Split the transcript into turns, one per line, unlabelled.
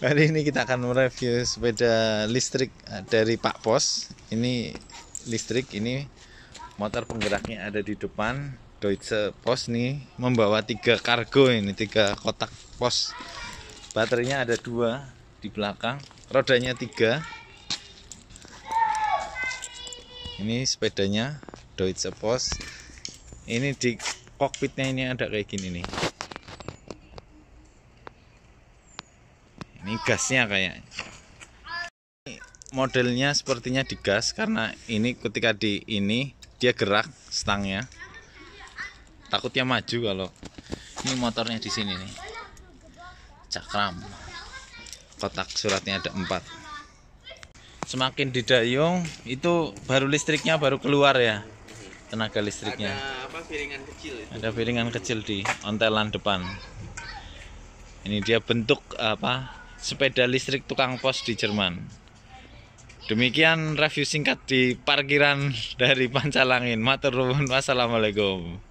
Hari ini kita akan mereview sepeda listrik eh, dari Pak Pos. Ini listrik, ini motor penggeraknya ada di depan. Deutsche Pos nih membawa tiga kargo ini, tiga kotak pos. Baterainya ada dua di belakang, rodanya tiga. Ini sepedanya Deutsche Pos. Ini di kokpitnya ini ada kayak gini nih. ini gasnya kayak modelnya sepertinya digas karena ini ketika di ini dia gerak stangnya takutnya maju kalau ini motornya di sini nih cakram kotak suratnya ada empat semakin didayung itu baru listriknya baru keluar ya tenaga listriknya ada apa piringan kecil itu. ada piringan kecil di ontelan depan ini dia bentuk apa sepeda listrik tukang pos di Jerman. Demikian review singkat di parkiran dari Pancalangin. Matur nuwun. Wassalamualaikum.